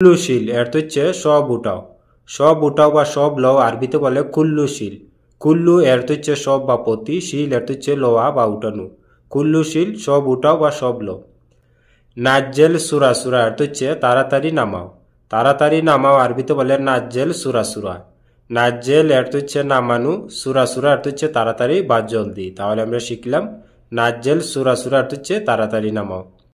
কুল্লুশীল অর্থ হচ্ছে সব উঠাও সব উঠাও বা সব লও আরবিতে বলে কুল্লুশীল কুল্লু তো হচ্ছে সব বা পতি শীল অর্থ হচ্ছে লোয়া বা উঠানো কুল্লুশীল সব উঠাও বা সব লও নাজ্জেল সুরা সুরা তো হচ্ছে তাড়াতাড়ি নামাও তাড়াতাড়ি নামাও আরবিতে বলে নাজ্জেল সুরা সুরা নাজ্জেল তো হচ্ছে নামানু সুরা সুরা তো হচ্ছে তাড়াতাড়ি বা জলদি তাহলে আমরা শিখলাম নাজ্জেল সুরা সুরা অর্থ হচ্ছে তাড়াতাড়ি নামাও